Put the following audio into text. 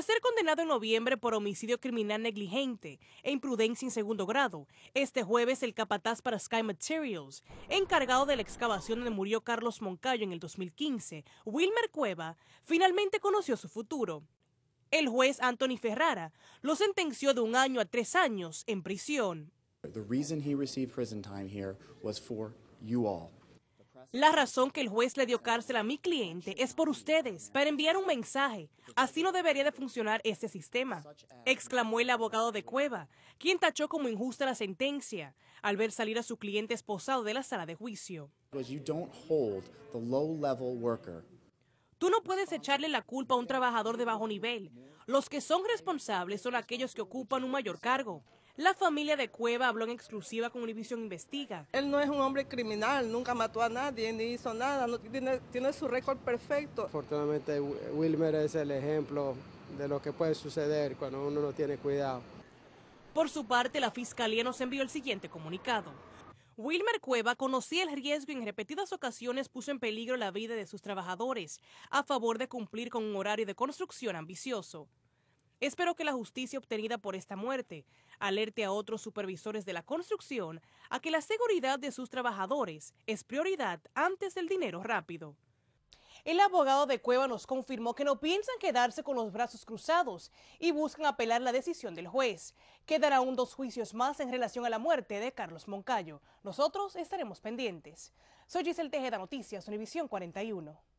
Para ser condenado en noviembre por homicidio criminal negligente e imprudencia en segundo grado, este jueves el capataz para Sky Materials, encargado de la excavación donde murió Carlos Moncayo en el 2015, Wilmer Cueva, finalmente conoció su futuro. El juez Anthony Ferrara lo sentenció de un año a tres años en prisión. The reason he received prison time here was for you all. La razón que el juez le dio cárcel a mi cliente es por ustedes, para enviar un mensaje. Así no debería de funcionar este sistema, exclamó el abogado de Cueva, quien tachó como injusta la sentencia al ver salir a su cliente esposado de la sala de juicio. Tú no puedes echarle la culpa a un trabajador de bajo nivel. Los que son responsables son aquellos que ocupan un mayor cargo. La familia de Cueva habló en exclusiva con Univision Investiga. Él no es un hombre criminal, nunca mató a nadie, ni hizo nada, tiene su récord perfecto. Afortunadamente Wilmer es el ejemplo de lo que puede suceder cuando uno no tiene cuidado. Por su parte, la Fiscalía nos envió el siguiente comunicado. Wilmer Cueva conocía el riesgo y en repetidas ocasiones puso en peligro la vida de sus trabajadores a favor de cumplir con un horario de construcción ambicioso. Espero que la justicia obtenida por esta muerte alerte a otros supervisores de la construcción a que la seguridad de sus trabajadores es prioridad antes del dinero rápido. El abogado de Cueva nos confirmó que no piensan quedarse con los brazos cruzados y buscan apelar la decisión del juez. Quedarán aún dos juicios más en relación a la muerte de Carlos Moncayo. Nosotros estaremos pendientes. Soy Giselle Tejeda, Noticias, Univisión 41.